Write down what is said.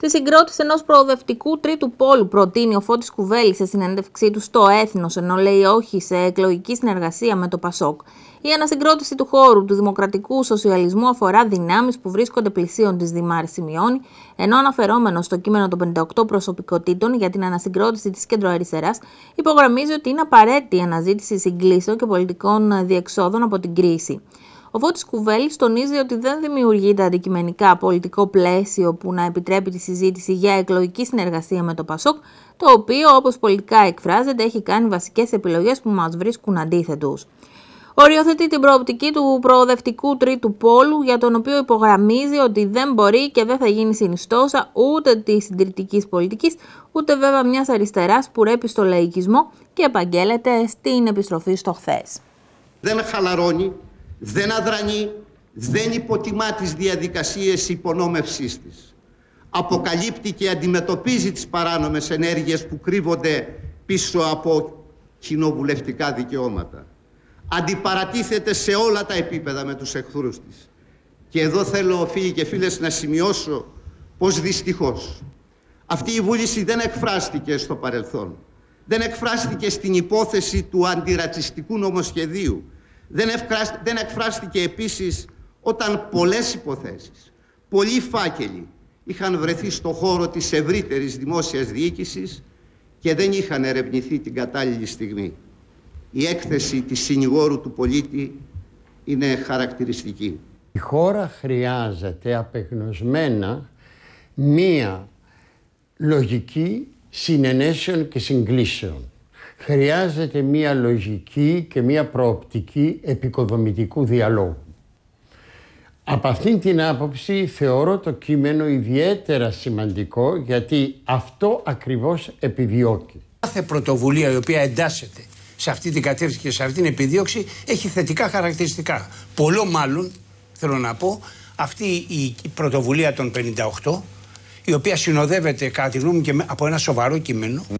τη συγκρότηση ενός προοδευτικού τρίτου πόλου, προτείνει ο Φώτης Κουβέλης σε συνέντευξή του στο Έθνος, ενώ λέει όχι σε εκλογική συνεργασία με το Πασόκ. Η ανασυγκρότηση του χώρου του δημοκρατικού σοσιαλισμού αφορά δυνάμεις που βρίσκονται πλησίων της Δημάρης, σημειώνει, ενώ αναφερόμενος στο κείμενο των 58 προσωπικότητων για την ανασυγκρότηση της κεντροαριστεράς, υπογραμμίζει ότι είναι απαραίτητη η αναζήτηση συγκλήσεων και πολιτικών διεξόδων από την κρίση. Ο Βότης Κουβέλης τονίζει ότι δεν δημιουργείται αντικειμενικά πολιτικό πλαίσιο που να επιτρέπει τη συζήτηση για εκλογική συνεργασία με το ΠΑΣΟΚ, το οποίο όπως πολιτικά εκφράζεται έχει κάνει βασικές επιλογές που μας βρίσκουν αντίθετους. Οριοθετεί την προοπτική του προοδευτικού τρίτου πόλου, για τον οποίο υπογραμμίζει ότι δεν μπορεί και δεν θα γίνει συνιστόσα ούτε της συντηρητικής πολιτικής, ούτε βέβαια μιας αριστεράς που ρέπει στο λαϊκισμό και επαγγέλλεται στην επιστροφή στο χθες. Δεν χαλαρώνει δεν αδρανεί, δεν υποτιμά τις διαδικασίες υπονόμευσής της. Αποκαλύπτει και αντιμετωπίζει τις παράνομες ενέργειες που κρύβονται πίσω από κοινοβουλευτικά δικαιώματα. Αντιπαρατίθεται σε όλα τα επίπεδα με τους εχθρούς της. Και εδώ θέλω, φίλοι και φίλες, να σημειώσω πως δυστυχώς αυτή η βούληση δεν εκφράστηκε στο παρελθόν. Δεν εκφράστηκε στην υπόθεση του αντιρατσιστικού νομοσχεδίου δεν, δεν εκφράστηκε επίσης όταν πολλές υποθέσεις, πολλοί φάκελοι είχαν βρεθεί στο χώρο της ευρύτερης δημόσιας διοίκησης και δεν είχαν ερευνηθεί την κατάλληλη στιγμή. Η έκθεση της συνηγόρου του πολίτη είναι χαρακτηριστική. Η χώρα χρειάζεται απεγνωσμένα μία λογική συνενέσεων και συγκλήσεων χρειάζεται μία λογική και μία προοπτική επικοδομητικού διαλόγου. Από αυτήν την άποψη θεωρώ το κείμενο ιδιαίτερα σημαντικό γιατί αυτό ακριβώς επιδιώκει. Κάθε πρωτοβουλία η οποία εντάσσεται σε αυτή την κατεύθυνση και σε αυτή την επιδίωξη έχει θετικά χαρακτηριστικά. Πολλό μάλλον, θέλω να πω, αυτή η πρωτοβουλία των 58 η οποία συνοδεύεται κατά τη γνώμη και από ένα σοβαρό κείμενο